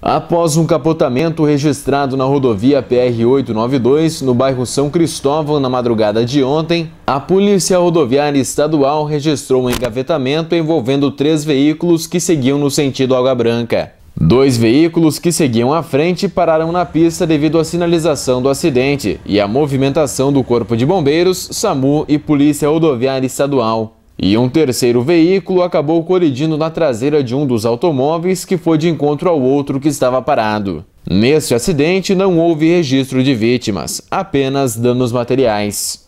Após um capotamento registrado na rodovia PR-892, no bairro São Cristóvão, na madrugada de ontem, a Polícia Rodoviária Estadual registrou um engavetamento envolvendo três veículos que seguiam no sentido Água Branca. Dois veículos que seguiam à frente pararam na pista devido à sinalização do acidente e à movimentação do Corpo de Bombeiros, SAMU e Polícia Rodoviária Estadual. E um terceiro veículo acabou colidindo na traseira de um dos automóveis que foi de encontro ao outro que estava parado. Neste acidente não houve registro de vítimas, apenas danos materiais.